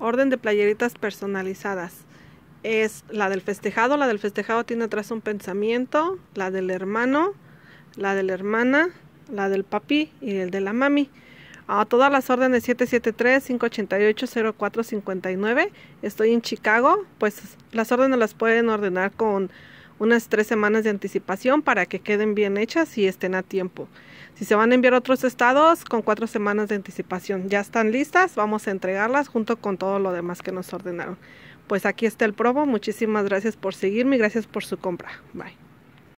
orden de playeritas personalizadas. Es la del festejado. La del festejado tiene atrás un pensamiento. La del hermano. La de la hermana. La del papi y el de la mami. A todas las órdenes 773-588-0459. Estoy en Chicago. Pues las órdenes las pueden ordenar con unas tres semanas de anticipación para que queden bien hechas y estén a tiempo. Si se van a enviar a otros estados, con cuatro semanas de anticipación. Ya están listas, vamos a entregarlas junto con todo lo demás que nos ordenaron. Pues aquí está el probo. Muchísimas gracias por seguirme y gracias por su compra. Bye.